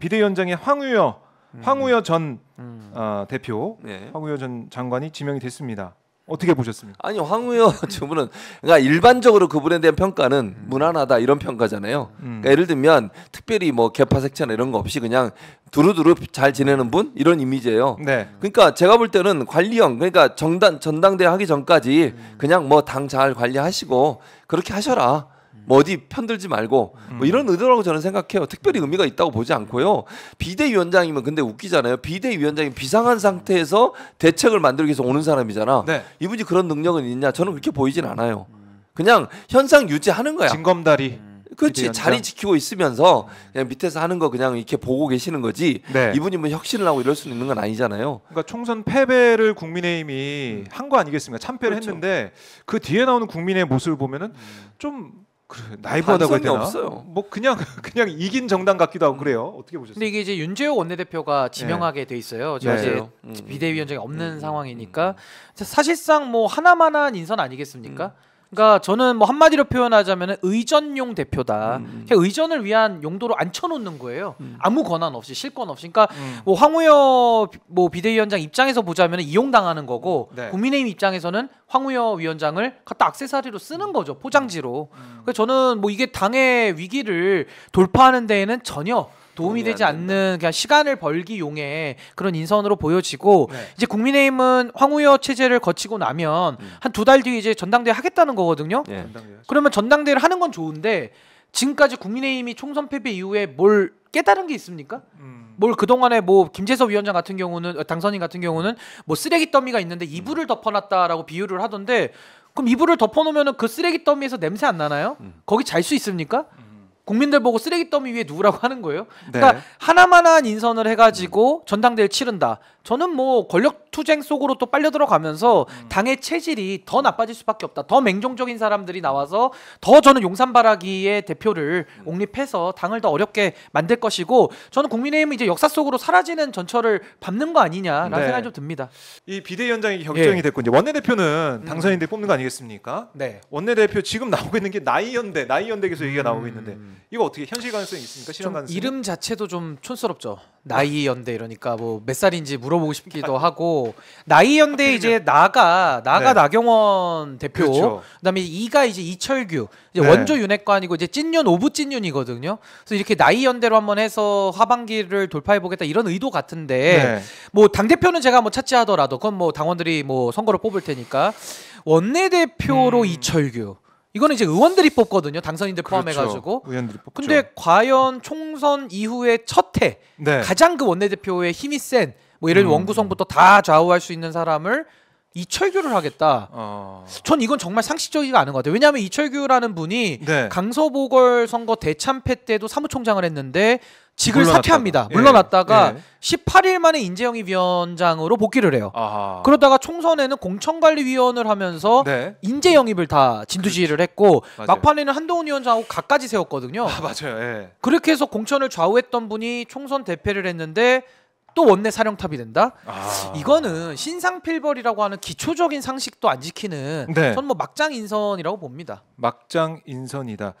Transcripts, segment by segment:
비대위원장의 황우여 음. 황우여 전 음. 어, 대표 네. 황우여 전 장관이 지명이 됐습니다. 어떻게 보셨습니까? 아니 황우여 저분은 그러니까 일반적으로 그분에 대한 평가는 음. 무난하다 이런 평가잖아요. 그러니까 예를 들면 특별히 뭐 개파 색채나 이런 거 없이 그냥 두루두루 잘 지내는 분 이런 이미지예요. 네. 그러니까 제가 볼 때는 관리형 그러니까 정당 전당대회 하기 전까지 그냥 뭐 당 잘 관리하시고 그렇게 하셔라. 뭐 어디 편들지 말고 뭐 이런 음. 의도라고 저는 생각해요. 특별히 음. 의미가 있다고 보지 않고요. 비대위원장이면 근데 웃기잖아요. 비대위원장이 비상한 상태에서 대책을 만들기 위해서 오는 사람이잖아. 네. 이분이 그런 능력은 있냐? 저는 그렇게 보이진 음. 않아요. 그냥 현상 유지하는 거야. 진검다리. 그렇지 자리 지키고 있으면서 그냥 밑에서 하는 거 그냥 이렇게 보고 계시는 거지 네. 이분이 뭐 혁신을 하고 이럴 수 있는 건 아니잖아요. 그러니까 총선 패배를 국민의힘이 음. 한거 아니겠습니까? 참패를 그렇죠. 했는데 그 뒤에 나오는 국민의 모습을 보면은 좀 그래 나이브하다고 해야 되나? 없어요. 뭐 그냥 그냥 이긴 정당 같기도 하고 음. 그래요. 어떻게 보셨어요? 근데 이게 이제 윤재호 원내대표가 네. 지명하게 돼 있어요. 지금 네. 이제 비대위원장이 없는 음. 음, 음 상황이니까 사실상 뭐 하나만한 인선 아니겠습니까? 음. 그러니까 저는 뭐 한마디로 표현하자면 의전용 대표다. 음. 음. 의전을 위한 용도로 앉혀놓는 거예요. 음. 아무 권한 없이 실권 없이. 그러니까 음. 뭐 황우여 뭐 비대위원장 입장에서 보자면 이용당하는 거고 음. 네. 국민의힘 입장에서는 황우여 위원장을 갖다 악세사리로 쓰는 거죠 포장지로. 음. 그래서 저는 뭐 이게 당의 위기를 돌파하는 데에는 전혀 도움이 되지 않는 그냥 시간을 벌기 용의 그런 인선으로 보여지고 네. 이제 국민의힘은 황우여 체제를 거치고 나면 음. 한두 달 뒤에 이제 전당대회 하겠다는 거거든요. 네. 그러면 전당대회를 하는 건 좋은데 지금까지 국민의힘이 총선 패배 이후에 뭘 깨달은 게 있습니까? 음. 뭘 그동안에 뭐김재석 위원장 같은 경우는 어, 당선인 같은 경우는 뭐 쓰레기 더미가 있는데 이불을 덮어놨다라고 비유를 하던데 그럼 이불을 덮어놓으면 그 쓰레기 더미에서 냄새 안 나나요? 음. 거기 잘 수 있습니까? 음. 국민들 보고 쓰레기 더미 위에 누구라고 하는 거예요. 그러니까 네. 하나만한 인선을 해가지고 전당대회 치른다. 저는 뭐 권력 투쟁 속으로 또 빨려 들어가면서 음. 당의 체질이 더 나빠질 수밖에 없다. 더 맹종적인 사람들이 나와서 더 저는 용산바라기의 대표를 음. 옹립해서 당을 더 어렵게 만들 것이고 저는 국민의힘은 이제 역사 속으로 사라지는 전철을 밟는 거 아니냐라는 네. 생각이 좀 듭니다. 이 비대위원장이 격정이 예. 됐고 이제 원내대표는 음. 당선인들 음. 뽑는 거 아니겠습니까? 네. 원내대표 지금 나오고 있는 게 나이연대, 나이연대에서 얘기가 나오고 음. 있는데 이거 어떻게 현실 가능성이 있습니까? 실현 가능성? 이름 자체도 좀 촌스럽죠. 나이연대 이러니까 뭐 몇 살인지 물 물어보고 싶기도 하고 나이연대 아, 이제 나가 나가 네. 나경원 대표 그렇죠. 그다음에 이가 이제 이철규 이제 네. 원조 윤핵관이고 이제 찐윤 오부 찐윤이거든요. 그래서 이렇게 나이연대로 한번 해서 하반기를 돌파해 보겠다 이런 의도 같은데 네. 뭐당 대표는 제가 뭐 차치하더라도 그건 뭐 당원들이 뭐 선거를 뽑을 테니까 원내 대표로 음. 이철규 이거는 이제 의원들이 뽑거든요. 당선인들 그렇죠. 포함해가지고. 그렇죠. 근데 과연 총선 이후에첫 해, 네. 가장 그 원내대표의 힘이 센뭐 이런 음. 원구성부터 다 좌우할 수 있는 사람을 이철규를 하겠다. 어... 전 이건 정말 상식적이지 않은 것 같아요. 왜냐하면 이철규라는 분이 네. 강서보궐 선거 대참패 때도 사무총장을 했는데 직을 물러났다가. 사퇴합니다. 예. 물러났다가 예. 18일 만에 인재영이 위원장으로 복귀를 해요. 아하. 그러다가 총선에는 공천관리위원을 하면서 네. 인재 영입을 다 진두지휘를 그렇죠. 했고 맞아요. 막판에는 한동훈 위원장하고 각까지 세웠거든요. 아, 맞아요. 예. 그렇게 해서 공천을 좌우했던 분이 총선 대패를 했는데 또 원내 사령탑이 된다. 아. 이거는 신상필벌이라고 하는 기초적인 상식도 안 지키는 네. 저는 뭐 막장 인선이라고 봅니다. 막장 인선이다.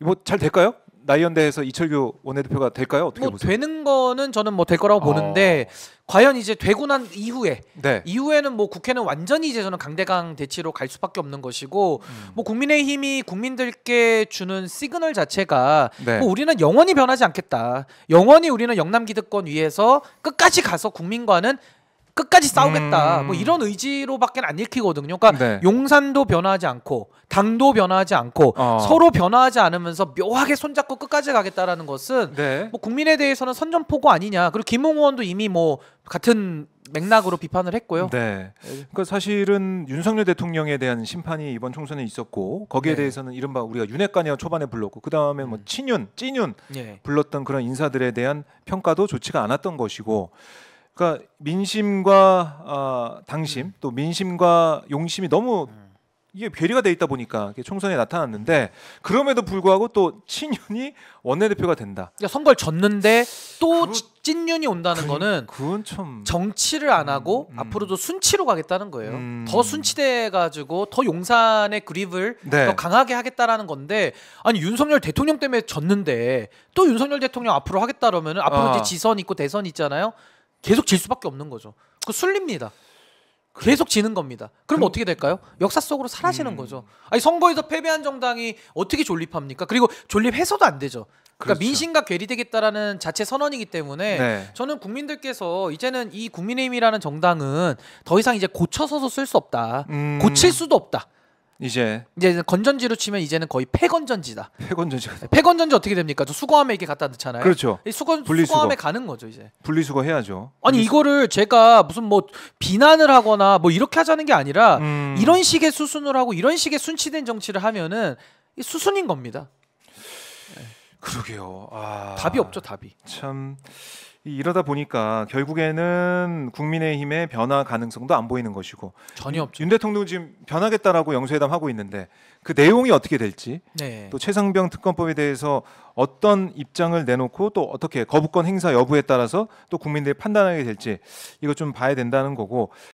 뭐잘 될까요? 나이연대에서 이철규 원내대표가 될까요? 어떻게 뭐 보세요? 되는 거는 저는 뭐 될 거라고 보는데 아. 과연 이제 되고 난 이후에 네. 이후에는 뭐 국회는 완전히 이제 저는 강대강 대치로 갈 수밖에 없는 것이고 음. 뭐 국민의힘이 국민들께 주는 시그널 자체가 네. 뭐 우리는 영원히 변하지 않겠다. 영원히 우리는 영남 기득권 위에서 끝까지 가서 국민과는 끝까지 싸우겠다. 음... 뭐 이런 의지로밖에 안 읽히거든요. 그러니까 네. 용산도 변하지 않고 당도 변하지 않고 어... 서로 변하지 않으면서 묘하게 손잡고 끝까지 가겠다라는 것은 네. 뭐 국민에 대해서는 선전포고 아니냐. 그리고 김웅 의원도 이미 뭐 같은 맥락으로 비판을 했고요. 네. 그러니까 사실은 윤석열 대통령에 대한 심판이 이번 총선에 있었고 거기에 네. 대해서는 이른바 우리가 윤핵관이어 초반에 불렀고 그 다음에 뭐 음. 친윤, 찐윤 네. 불렀던 그런 인사들에 대한 평가도 좋지가 않았던 것이고 그러니까 민심과 어, 당심 음. 또 민심과 용심이 너무 음. 이게 괴리가 돼 있다 보니까 총선에 나타났는데 그럼에도 불구하고 또 친윤이 원내대표가 된다. 그러니까 선거를 졌는데 또그 찐윤이 온다는 그, 거는 그건 참 정치를 안 하고 음, 음. 앞으로도 순치로 가겠다는 거예요. 음. 더 순치돼 가지고 더 용산의 그립을 네. 더 강하게 하겠다라는 건데 아니 윤석열 대통령 때문에 졌는데 또 윤석열 대통령 앞으로 하겠다 그러면 앞으로 아. 이제 지선 있고 대선 있잖아요. 계속 질 수밖에 없는 거죠. 그 술립니다. 계속 지는 겁니다. 그럼 그... 어떻게 될까요? 역사 속으로 사라지는 음... 거죠. 아니 선거에서 패배한 정당이 어떻게 존립합니까? 그리고 존립해서도 안 되죠. 그러니까 그렇죠. 민심과 괴리되겠다라는 자체 선언이기 때문에 네. 저는 국민들께서 이제는 이 국민의힘이라는 정당은 더 이상 이제 고쳐서도 쓸수 없다. 음... 고칠 수도 없다. 이제 이제 건전지로 치면 이제는 거의 폐건전지다. 폐건전지. 네, 폐건전지 어떻게 됩니까? 저 수거함에 이렇게 갖다 넣잖아요. 그렇죠. 이 수거 분리수거. 수거함에 가는 거죠 이제. 분리수거 해야죠. 아니 분리수거. 이거를 제가 무슨 뭐 비난을 하거나 뭐 이렇게 하자는 게 아니라 음... 이런 식의 수순을 하고 이런 식의 순치된 정치를 하면은 수순인 겁니다. 그러게요. 아... 답이 없죠 답이. 참. 이러다 보니까 결국에는 국민의힘의 변화 가능성도 안 보이는 것이고 전혀 없죠. 윤 대통령 지금 변하겠다라고 영수회담 하고 있는데 그 내용이 어떻게 될지 네. 또 최상병 특검법에 대해서 어떤 입장을 내놓고 또 어떻게 거부권 행사 여부에 따라서 또 국민들이 판단하게 될지 이것 좀 봐야 된다는 거고